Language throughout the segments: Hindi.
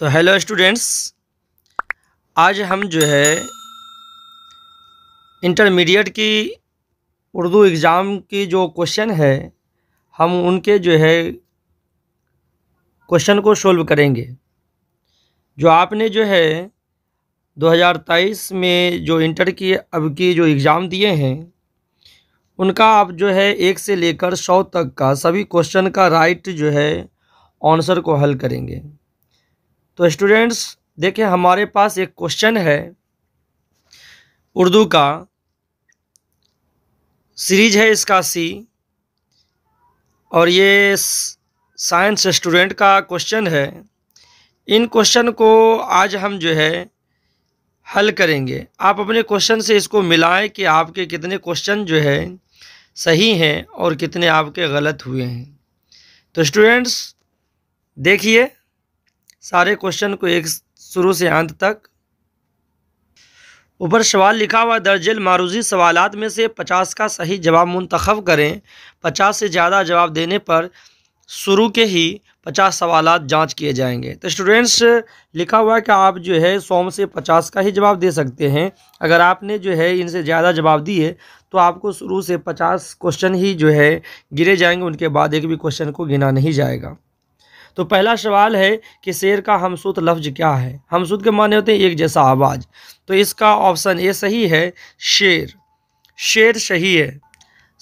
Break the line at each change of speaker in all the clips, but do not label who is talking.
तो हेलो स्टूडेंट्स आज हम जो है इंटरमीडिएट की उर्दू एग्ज़ाम की जो क्वेश्चन है हम उनके जो है क्वेश्चन को सोल्व करेंगे जो आपने जो है 2023 में जो इंटर की अब की जो एग्ज़ाम दिए हैं उनका आप जो है एक से लेकर सौ तक का सभी क्वेश्चन का राइट जो है आंसर को हल करेंगे तो स्टूडेंट्स देखें हमारे पास एक क्वेश्चन है उर्दू का सीरीज है इसका सी और ये साइंस स्टूडेंट का क्वेश्चन है इन क्वेश्चन को आज हम जो है हल करेंगे आप अपने क्वेश्चन से इसको मिलाएं कि आपके कितने क्वेश्चन जो है सही हैं और कितने आपके गलत हुए हैं तो स्टूडेंट्स देखिए सारे क्वेश्चन को एक शुरू से अंत तक ऊपर सवाल लिखा हुआ दर्जल मारूजी सवालात में से पचास का सही जवाब मुंतखब करें पचास से ज़्यादा जवाब देने पर शुरू के ही पचास सवाल जांच किए जाएंगे तो स्टूडेंट्स लिखा हुआ है कि आप जो है सौ में से पचास का ही जवाब दे सकते हैं अगर आपने जो है इनसे ज़्यादा जवाब दिए तो आपको शुरू से पचास क्वेश्चन ही जो है गिरे जाएंगे उनके बाद एक भी क्वेश्चन को गिना नहीं जाएगा तो पहला सवाल है कि शेर का हमसुत लफ्ज़ क्या है हमसुत के माने होते हैं एक जैसा आवाज़ तो इसका ऑप्शन ए सही है शेर शेर सही है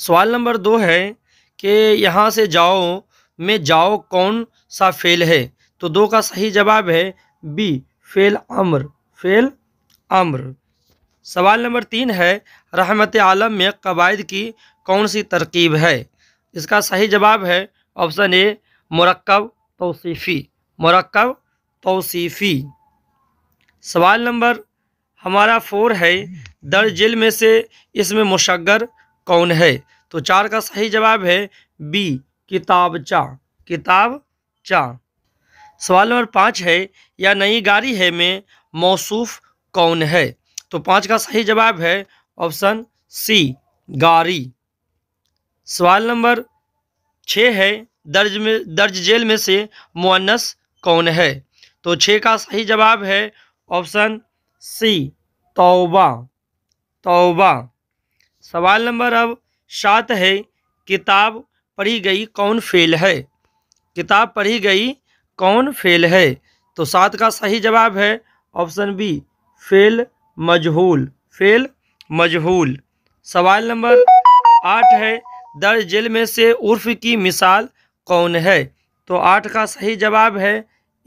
सवाल नंबर दो है कि यहाँ से जाओ में जाओ कौन सा फेल है तो दो का सही जवाब है बी फेल अम्र फेल अम्र सवाल नंबर तीन है रहमत आलम में कवायद की कौन सी तरकीब है इसका सही जवाब है ऑप्शन ए मरकब तोसीफ़ी मरकब तोसीफ़ी सवाल नंबर हमारा फोर है दर जिल में से इसमें मुशगर कौन है तो चार का सही जवाब है बी किताब चा किताब चा सवाल नंबर पाँच है या नई गाड़ी है में मौसूफ कौन है तो पाँच का सही जवाब है ऑप्शन सी गाड़ी सवाल नंबर छः है दर्ज में दर्ज जेल में से मुअन्नस कौन है तो छः का सही जवाब है ऑप्शन सी तौबा तौबा सवाल नंबर अब सात है किताब पढ़ी गई कौन फेल है किताब पढ़ी गई कौन फेल है तो सात का सही जवाब है ऑप्शन बी फेल मजहूल फेल मजहूल सवाल नंबर आठ है दर्ज जेल में से उर्फ की मिसाल कौन है तो आठ का सही जवाब है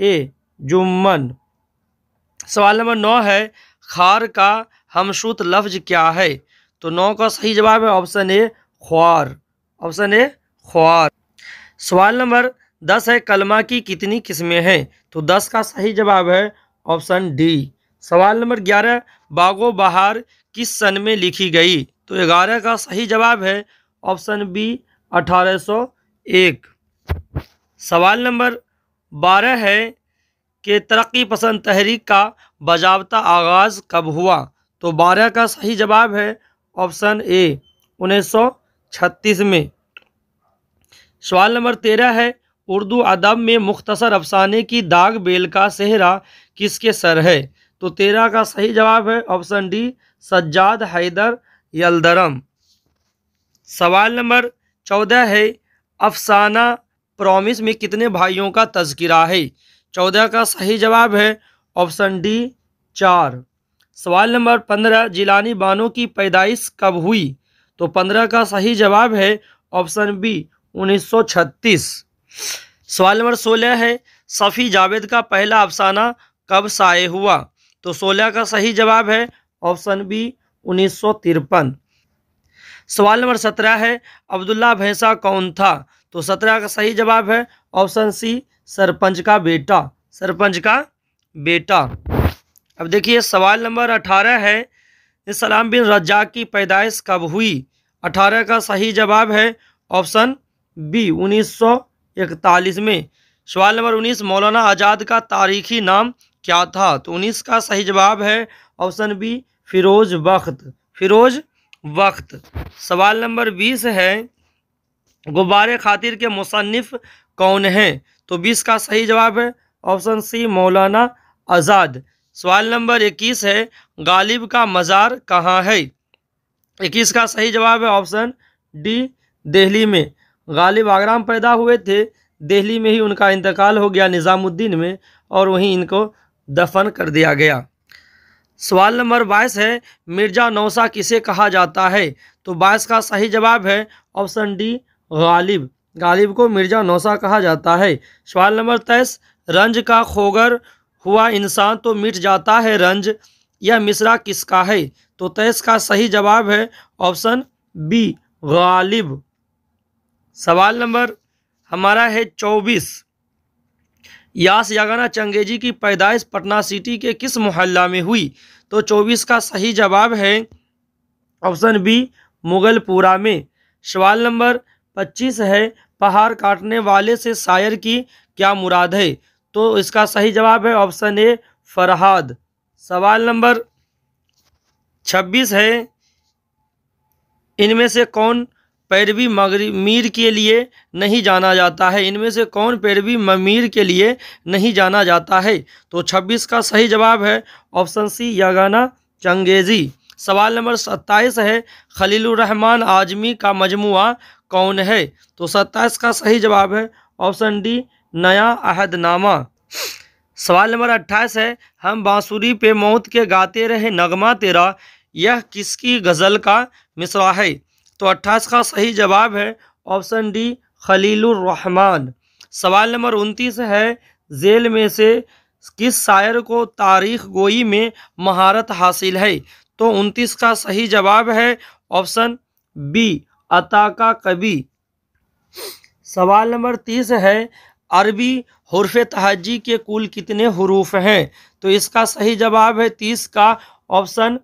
ए जुम्मन सवाल नंबर नौ है खार का हमसूत लफ्ज क्या है तो नौ का सही जवाब है ऑप्शन ए ख्वार ऑप्शन ए ख्वार सवाल नंबर दस है कलमा की कितनी किस्में हैं तो दस का सही जवाब है ऑप्शन डी सवाल नंबर ग्यारह बागो बहार किस सन में लिखी गई तो ग्यारह का सही जवाब है ऑप्शन बी अठारह सौ एक सवाल नंबर बारह है कि तरक्की पसंद तहरीक का बजावता आगाज़ कब हुआ तो बारह का सही जवाब है ऑप्शन ए 1936 में सवाल नंबर तेरह है उर्दू अदब में मुख्तसर अफसाने की दाग बेल का सेहरा किसके सर है तो तेरह का सही जवाब है ऑप्शन डी सज्जाद हैदर यलदरम सवाल नंबर चौदह है अफसाना प्रॉमिस में कितने भाइयों का तस्करा है चौदह का सही जवाब है ऑप्शन डी चार सवाल नंबर पंद्रह जिलानी बानो की पैदाइश कब हुई तो पंद्रह का सही जवाब है ऑप्शन बी 1936 सवाल नंबर सोलह है सफ़ी जावेद का पहला अफसाना कब शाये हुआ तो सोलह का सही जवाब है ऑप्शन बी उन्नीस सवाल नंबर सत्रह है अब्दुल्ला भैंसा कौन था तो सत्रह का सही जवाब है ऑप्शन सी सरपंच का बेटा सरपंच का बेटा अब देखिए सवाल नंबर अठारह है सलाम बिन रज्जाक की पैदाइश कब हुई अठारह का सही जवाब है ऑप्शन बी 1941 में सवाल नंबर उन्नीस मौलाना आज़ाद का तारीखी नाम क्या था तो उन्नीस का सही जवाब है ऑप्शन बी फिरोज वक्त फिरोज वक्त सवाल नंबर बीस है गुब्बारे खातिर के मुसनफ़ कौन हैं तो बीस का सही जवाब है ऑप्शन सी मौलाना आज़ाद सवाल नंबर इक्कीस है गालिब का मज़ार कहाँ है इक्कीस का सही जवाब है ऑप्शन डी दिल्ली में गालिब आगरा पैदा हुए थे दिल्ली में ही उनका इंतकाल हो गया निज़ामुद्दीन में और वहीं इनको दफन कर दिया गया सवाल नंबर बाईस है मिर्ज़ा नौसा किसे कहा जाता है तो बाईस का सही जवाब है ऑप्शन डी गालिब गालिब को मिर्जा नौसा कहा जाता है सवाल नंबर तेईस रंज का खोगर हुआ इंसान तो मिट जाता है रंज यह मिसरा किसका है तो तेईस का सही जवाब है ऑप्शन बी गालिब सवाल नंबर हमारा है चौबीस यास यागाना चंगेजी की पैदाइश पटना सिटी के किस मोहल्ला में हुई तो चौबीस का सही जवाब है ऑप्शन बी मुगलपुरा में सवाल नंबर पच्चीस है पहाड़ काटने वाले से शायर की क्या मुराद है तो इसका सही जवाब है ऑप्शन ए फरहाद सवाल नंबर छब्बीस है इनमें से कौन पैरवी मगरी मीर के लिए नहीं जाना जाता है इनमें से कौन पैरवी ममीर के लिए नहीं जाना जाता है तो छब्बीस का सही जवाब है ऑप्शन सी यागाना चंगेजी सवाल नंबर सत्ताईस है रहमान आजमी का मजमुआ कौन है तो सत्ताईस का सही जवाब है ऑप्शन डी नया अहदनामा सवाल नंबर अट्ठाईस है हम बांसुरी पे मौत के गाते रहे नगमा तेरा यह किसकी गज़ल का मिसरा है तो अट्ठाईस का सही जवाब है ऑप्शन डी रहमान सवाल नंबर उनतीस है जेल में से किस शायर को तारीख गोई में महारत हासिल है तो उनतीस का सही जवाब है ऑप्शन बी अता का कवि सवाल नंबर तीस है अरबी हरफ तहजी के कुल कितने हरूफ हैं तो इसका सही जवाब है तीस का ऑप्शन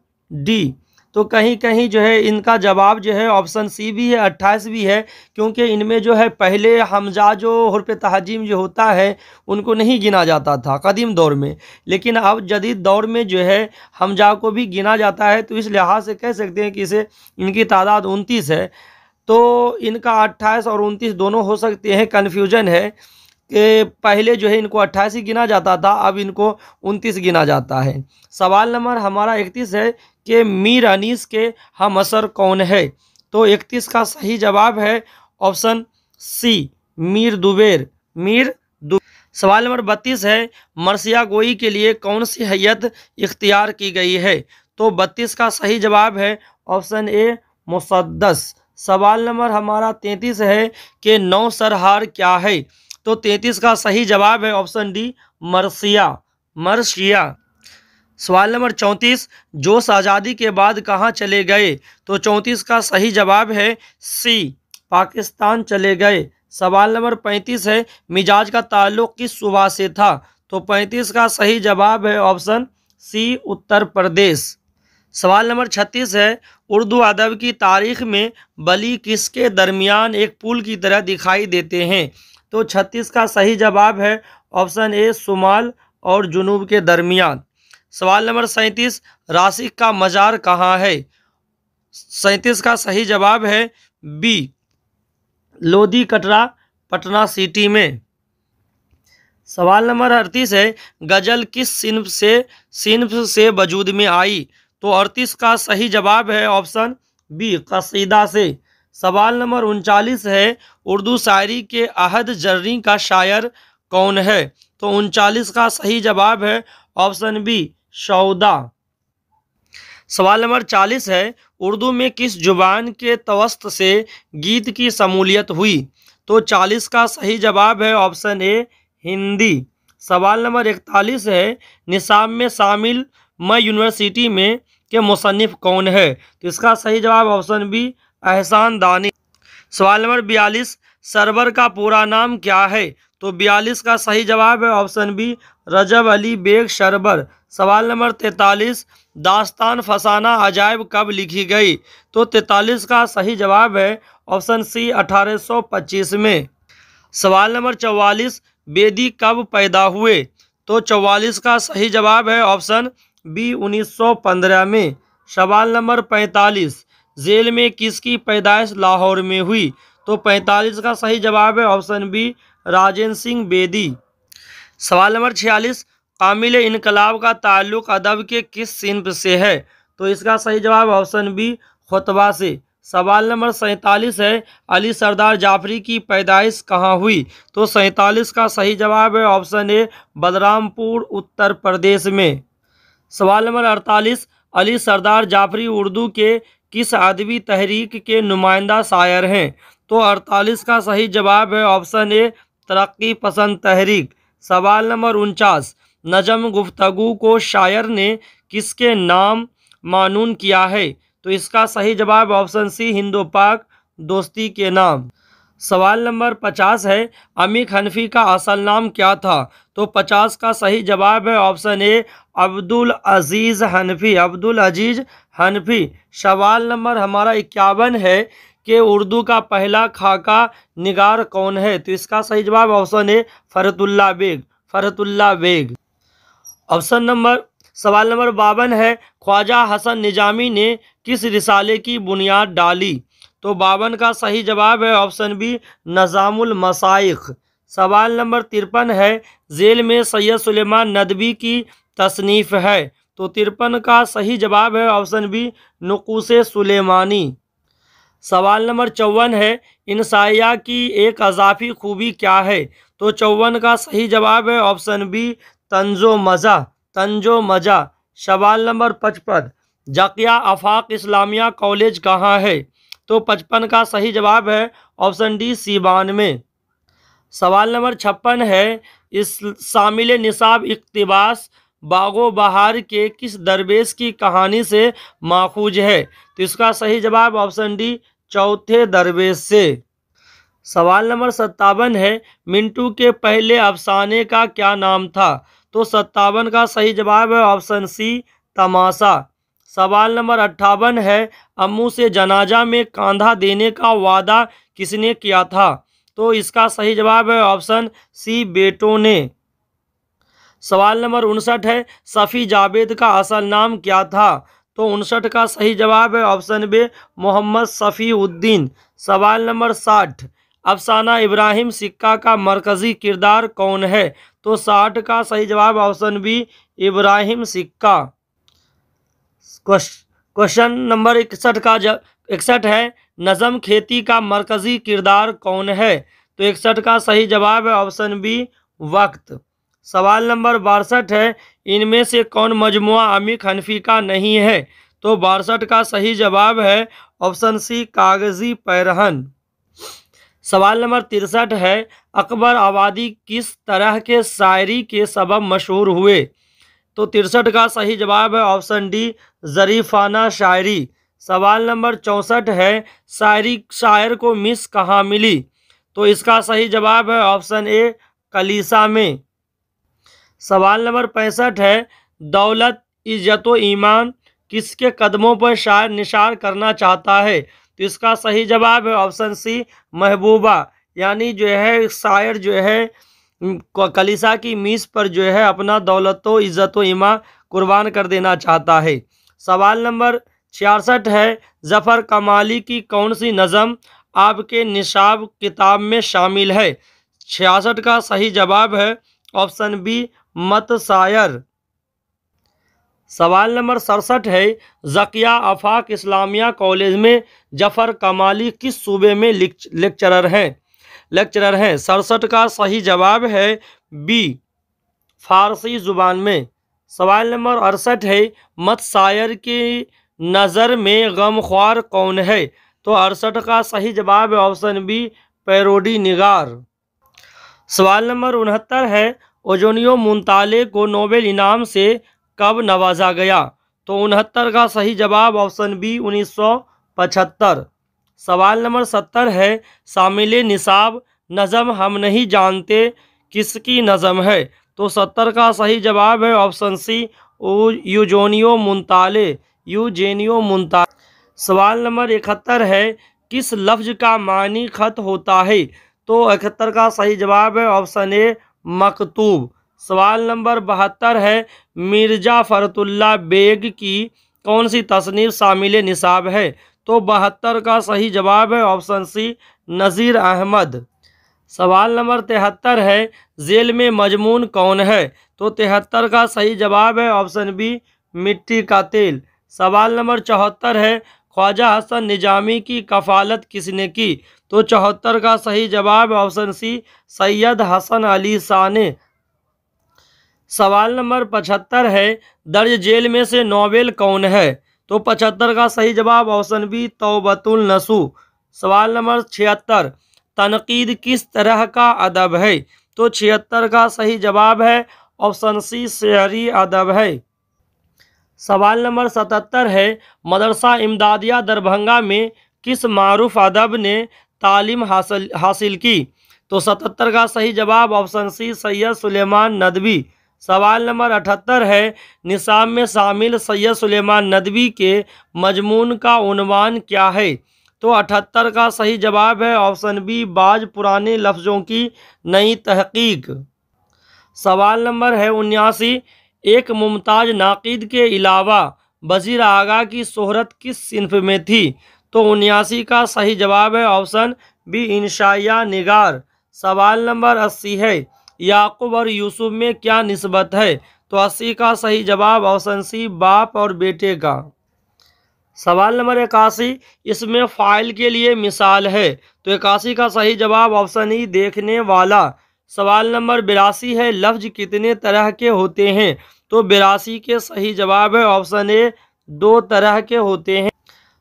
डी तो कहीं कहीं जो है इनका जवाब जो है ऑप्शन सी भी है अट्ठाईस भी है क्योंकि इनमें जो है पहले हमजा जो हरफ तहजीम जो होता है उनको नहीं गिना जाता था कदीम दौर में लेकिन अब जदीद दौर में जो है हमजा को भी गिना जाता है तो इस लिहाज से कह सकते हैं कि इसे इनकी तादाद उनतीस है तो इनका अट्ठाईस और उनतीस दोनों हो सकते हैं कन्फ्यूजन है कि पहले जो है इनको अट्ठाईस ही गिना जाता था अब इनको उनतीस गिना जाता है सवाल नंबर हमारा इकतीस है कि मीर अनीस के हम असर कौन है तो इकतीस का सही जवाब है ऑप्शन सी मीर दुबेर मीर सवाल नंबर बत्तीस है मरसिया गोई के लिए कौन सी हैत इख्तियार की गई है तो बत्तीस का सही जवाब है ऑप्शन ए मुसदस सवाल नंबर हमारा तैंतीस है कि नौ सरहार क्या है तो तैंतीस का सही जवाब है ऑप्शन डी मरसिया मरसिया सवाल नंबर चौंतीस जोश आज़ादी के बाद कहाँ चले गए तो चौंतीस का सही जवाब है सी पाकिस्तान चले गए सवाल नंबर पैंतीस है मिजाज का ताल्लुक किस सुबह से था तो पैंतीस का सही जवाब है ऑप्शन सी उत्तर प्रदेश सवाल नंबर छत्तीस है उर्दू अदब की तारीख में बली किसके दरमियान एक पुल की तरह दिखाई देते हैं तो छत्तीस का सही जवाब है ऑप्शन ए शुमाल और जुनूब के दरमियान सवाल नंबर सैंतीस राशिक का मज़ार कहाँ है सैंतीस का सही जवाब है बी लोधी कटरा पटना सिटी में सवाल नंबर अड़तीस है गज़ल किस सिन्फ से सिन्फ से वजूद में आई तो अड़तीस का सही जवाब है ऑप्शन बी कसीदा से सवाल नंबर उनचालीस है उर्दू शायरी के अहद जर्री का शायर कौन है तो उनचालीस का सही जवाब है ऑप्शन बी शौदा सवाल नंबर चालीस है उर्दू में किस जुबान के तवस्त से गीत की शमूलियत हुई तो चालीस का सही जवाब है ऑप्शन ए हिंदी सवाल नंबर इकतालीस है निसाब में शामिल मैं यूनिवर्सिटी में के मुसनफ़ कौन है तो इसका सही जवाब ऑप्शन बी एहसान दानी सवाल नंबर बयालीस सरवर का पूरा नाम क्या है तो बयालीस का सही जवाब है ऑप्शन बी रजब अली बेग शरबर सवाल नंबर तैतालीस दास्तान फसाना अजायब कब लिखी गई तो तैतालीस का सही जवाब है ऑप्शन सी 1825 में सवाल नंबर चौवालीस बेदी कब पैदा हुए तो चौवालीस का सही जवाब है ऑप्शन बी 1915 में सवाल नंबर 45 जेल में किसकी पैदाइश लाहौर में हुई तो 45 का सही जवाब है ऑप्शन बी राजेंद्र सिंह बेदी सवाल नंबर छियालीस कामिल इनकलाब का ताल्लुक अदब के किस सिंप से है तो इसका सही जवाब ऑप्शन बी खुतबा से सवाल नंबर सैंतालीस है अली सरदार जाफरी की पैदाइश कहाँ हुई तो सैंतालीस का सही जवाब है ऑप्शन ए बलरामपुर उत्तर प्रदेश में सवाल नंबर अड़तालीस अली सरदार जाफरी उर्दू के किस अदबी तहरीक के नुमाइंदा शायर हैं तो अड़तालीस का सही जवाब है ऑप्शन ए तरक्की पसंद तहरीक सवाल नंबर उनचास नजम गुफ्तगु को शायर ने किसके नाम मानून किया है तो इसका सही जवाब ऑप्शन सी हिंदो पाक दोस्ती के नाम सवाल नंबर पचास है अमी हनफी का असल नाम क्या था तो पचास का सही जवाब है ऑप्शन ए अब्दुल अजीज़ हनफी अब्दुल अजीज़ हनफी सवाल नंबर हमारा इक्यावन है कि उर्दू का पहला खाका निगार कौन है तो इसका सही जवाब ऑप्शन है फ़रतुल्ला बेग फ़रतुल्ला बेग ऑप्शन नंबर सवाल नंबर बावन है ख्वाजा हसन निजामी ने किस रिसाले की बुनियाद डाली तो बावन का सही जवाब है ऑप्शन बी नज़ामुल मसाइक सवाल नंबर तिरपन है जेल में सैयद सुलेमान नदवी की तसनीफ़ है तो तिरपन का सही जवाब है ऑप्शन बी नकुस सुलेमानी सवाल नंबर चौवन है इंसाइया की एक अजाफी खूबी क्या है तो चौवन का सही जवाब है ऑप्शन बी तंजो मज़ा तंजो मज़ा सवाल नंबर पचपन जकिया आफाक इस्लामिया कॉलेज कहाँ है तो पचपन का सही जवाब है ऑप्शन डी सीबान में सवाल नंबर छप्पन है इस शामिल निसाब इकतबास बागो बहार के किस दरवेश की कहानी से माखूज है तो इसका सही जवाब ऑप्शन डी चौथे दरवेश से सवाल नंबर सत्तावन है मिंटू के पहले अफसाने का क्या नाम था तो सत्तावन का सही जवाब है ऑप्शन सी तमाशा सवाल नंबर अट्ठावन है अम्मू से जनाजा में कांधा देने का वादा किसने किया था तो इसका सही जवाब है ऑप्शन सी बेटों ने सवाल नंबर उनसठ है सफ़ी जावेद का असल नाम क्या था तो उनसठ का सही जवाब है option B Mohammad Safiuddin सवाल नंबर साठ अफसाना इब्राहिम सिक्का का मरकज़ी किरदार कौन है तो साठ का सही जवाब ऑप्शन बी इब्राहिम सिक्का क्वेश्चन नंबर इकसठ का इकसठ है नज़म खेती का मरकज़ी किरदार कौन है तो इकसठ का सही जवाब है ऑप्शन बी वक्त सवाल नंबर बासठ है इनमें से कौन मजमु अमी हनफी का नहीं है तो बासठ का सही जवाब है ऑप्शन सी कागजी पैरहन सवाल नंबर तिरसठ है अकबर आबादी किस तरह के शायरी के सबब मशहूर हुए तो तिरसठ का सही जवाब है ऑप्शन डी जरीफाना शायरी सवाल नंबर चौंसठ है शायरी शायर को मिस कहाँ मिली तो इसका सही जवाब है ऑप्शन ए कलीसा में सवाल नंबर पैंसठ है दौलत इज्जत ईमान किसके कदमों पर शायर निशान करना चाहता है तो इसका सही जवाब है ऑप्शन सी महबूबा यानी जो है शायर जो है कलिसा की मीस पर जो है अपना दौलत इज़्ज़त ईमान कुर्बान कर देना चाहता है सवाल नंबर छियासठ है जफ़र कमाली की कौन सी नज़म आपके निशाब किताब में शामिल है छियासठ का सही जवाब है ऑप्शन बी मत शायर सवाल नंबर सड़सठ है जकिया आफाक इस्लामिया कॉलेज में जफर कमाली किस सूबे में लेक्चरर हैं लेक्चरर हैं सड़सठ का सही जवाब है बी फारसी ज़ुबान में सवाल नंबर अड़सठ है मत शायर की नज़र में गम ख्वार कौन है तो अड़सठ का सही जवाब है ऑप्शन बी पैरोडी निगार सवाल नंबर उनहत्तर है ओजोनियो मुंताले को नोबेल इनाम से कब नवाजा गया तो उनहत्तर का सही जवाब ऑप्शन बी 1975 सवाल नंबर सत्तर है शामिल निसाब नज़म हम नहीं जानते किसकी नज़म है तो सत्तर का सही जवाब है ऑप्शन सी यूजोनियो मुंताले यूजेनियो मुंता सवाल नंबर इकहत्तर है किस लफ्ज़ का मानी खत होता है तो इकहत्तर का सही जवाब है ऑप्शन ए मकतूब सवाल नंबर बहत्तर है मिर्जा फरतुल्ला बेग की कौन सी तसनीफ शामिल निसाब है तो बहत्तर का सही जवाब है ऑप्शन सी नज़ीर अहमद सवाल नंबर तिहत्तर है जेल में मजमून कौन है तो तिहत्तर का सही जवाब है ऑप्शन बी मिट्टी का तेल सवाल नंबर चौहत्तर है ख्वाजा हसन निजामी की कफालत किसने की तो चौहत्तर का सही जवाब ऑप्शन सी सैयद हसन अली शाह ने सवाल नंबर पचहत्तर है दर्ज जेल में से नोवेल कौन है तो पचहत्तर का सही जवाब ऑप्शन बी तोबतुल नसु सवाल नंबर छिहत्तर तनकीद किस तरह का अदब है तो छिहत्तर का सही जवाब है ऑप्शन सी शहरी अदब है सवाल नंबर सतहत्तर है मदरसा इमदादिया दरभंगा में किस मारूफ अदब ने तालीम हासिल हासिल की तो सतहत्तर का सही जवाब ऑप्शन सी सैयद सुलेमान नदवी सवाल नंबर अठहत्तर है निसाब में शामिल सैयद सुलेमान नदवी के मजमून का उनवान क्या है तो अठहत्तर का सही जवाब है ऑप्शन बी बाज पुराने लफ्ज़ों की नई तहकीक सवाल नंबर है उन्यासी एक मुमताज़ नाकिद के अलावा वजीर आगा की शहरत किस सिनफ में थी तो उन्यासी का सही जवाब है ऑप्शन बी इंशाया निगार सवाल नंबर अस्सी है याकूब और यूसुफ में क्या नस्बत है तो अस्सी का सही जवाब ऑप्शन सी बाप और बेटे का सवाल नंबर इक्यासी इसमें फाइल के लिए मिसाल है तो इक्यासी का सही जवाब ऑप्शन ई देखने वाला सवाल नंबर बिरासी है लफ्ज कितने तरह के होते हैं तो बिरासी के सही जवाब है ऑप्शन ए दो तरह के होते हैं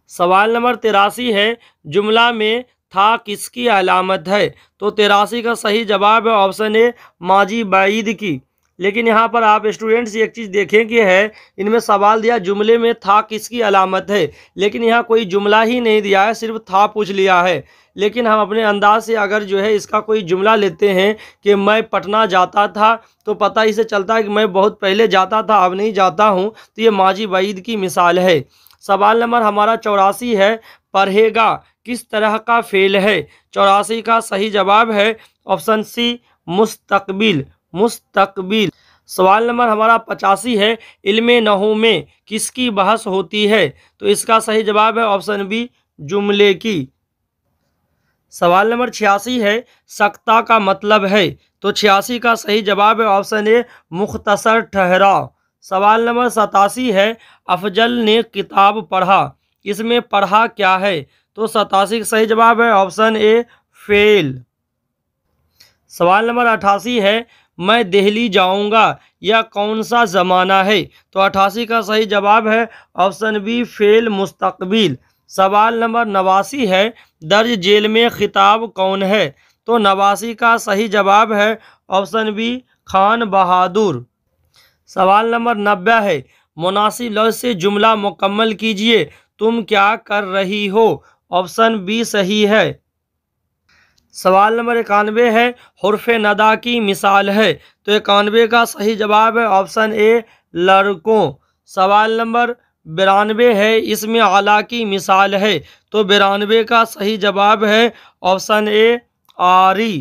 सवाल नंबर तिरासी है जुमला में था किसकी अलामत है तो तिरासी का सही जवाब है ऑप्शन ए माजी बाईद की लेकिन यहाँ पर आप स्टूडेंट्स एक चीज़ देखें कि है इनमें सवाल दिया जुमले में था किसकी अलामत है लेकिन यहाँ कोई जुमला ही नहीं दिया है सिर्फ था पूछ लिया है लेकिन हम अपने अंदाज से अगर जो है इसका कोई जुमला लेते हैं कि मैं पटना जाता था तो पता इसे चलता है कि मैं बहुत पहले जाता था अब नहीं जाता हूँ तो ये माजी वईद की मिसाल है सवाल नंबर हमारा चौरासी है पढ़ेगा किस तरह का फेल है चौरासी का सही जवाब है ऑप्शन सी मुस्तकबिल मुस्तकबिल सवाल नंबर हमारा पचासी है इल्म नहों में किसकी बहस होती है तो इसका सही जवाब है ऑप्शन बी जुमले की सवाल नंबर छियासी है सख्ता का मतलब है तो छियासी का सही जवाब है ऑप्शन ए मुख्तसर ठहराव सवाल नंबर सतासी है अफजल ने किताब पढ़ा इसमें पढ़ा क्या है तो सतासी का सही जवाब है ऑप्शन ए फेल सवाल नंबर अठासी है मैं दिल्ली जाऊंगा यह कौन सा ज़माना है तो अठासी का सही जवाब है ऑप्शन बी फेल मुस्तकबिल सवाल नंबर नवासी है दर्ज जेल में खिताब कौन है तो नवासी का सही जवाब है ऑप्शन बी खान बहादुर सवाल नंबर नब्बे है मुनासिब लफ्ज से जुमला मुकम्मल कीजिए तुम क्या कर रही हो ऑप्शन बी सही है सवाल नंबर इक्यानवे है हरफ नदा की मिसाल है तो इक्यानवे का सही जवाब है ऑप्शन ए लड़कों सवाल नंबर बिरानवे है इसमें आला की मिसाल है तो बिरानवे का सही जवाब है ऑप्शन ए आरी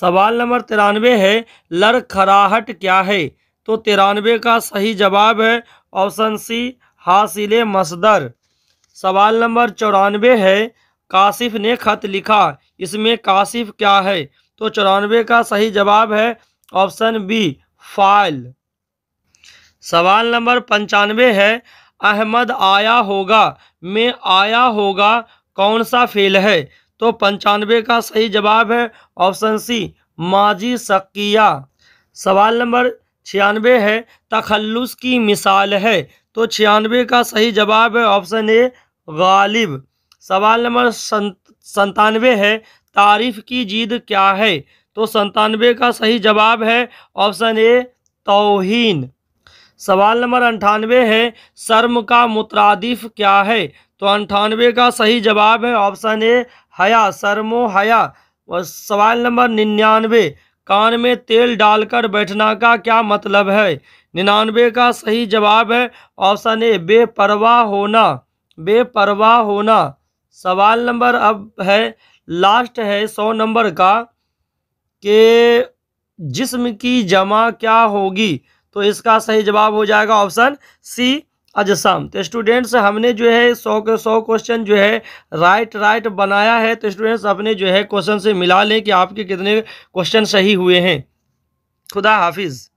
सवाल नंबर तिरानवे है लड़खड़ाहट क्या है तो तिरानवे का सही जवाब है ऑप्शन सी हासिल मसदर सवाल नंबर चौरानवे है काशिफ ने खत लिखा इसमें काशिफ क्या है तो चौरानवे का सही जवाब है ऑप्शन बी फाइल सवाल नंबर पंचानवे है अहमद आया होगा में आया होगा कौन सा फेल है तो पंचानवे का सही जवाब है ऑप्शन सी माजी सकिया सवाल नंबर छियानवे है तखल्लुस की मिसाल है तो छियानवे का सही जवाब है ऑप्शन ए गालिब सवाल नंबर संतानवे है तारीफ की जीद क्या है तो संतानवे का सही जवाब है ऑप्शन ए तोहन सवाल नंबर अंठानवे है शर्म का मुतरदिफ क्या है तो अंठानवे का सही जवाब है ऑप्शन ए हया शर्मो हया सवाल नंबर निन्यानवे कान में तेल डालकर बैठना का क्या मतलब है निन्यानवे का सही जवाब है ऑप्शन ए बेपरवाह होना बेपरवाह होना सवाल नंबर अब है लास्ट है सौ नंबर का के जिस्म की जमा क्या होगी तो इसका सही जवाब हो जाएगा ऑप्शन सी अजसाम तो स्टूडेंट्स हमने जो है सौ के सौ क्वेश्चन जो है राइट राइट बनाया है तो स्टूडेंट्स अपने जो है क्वेश्चन से मिला लें कि आपके कितने क्वेश्चन सही हुए हैं खुदा हाफिज़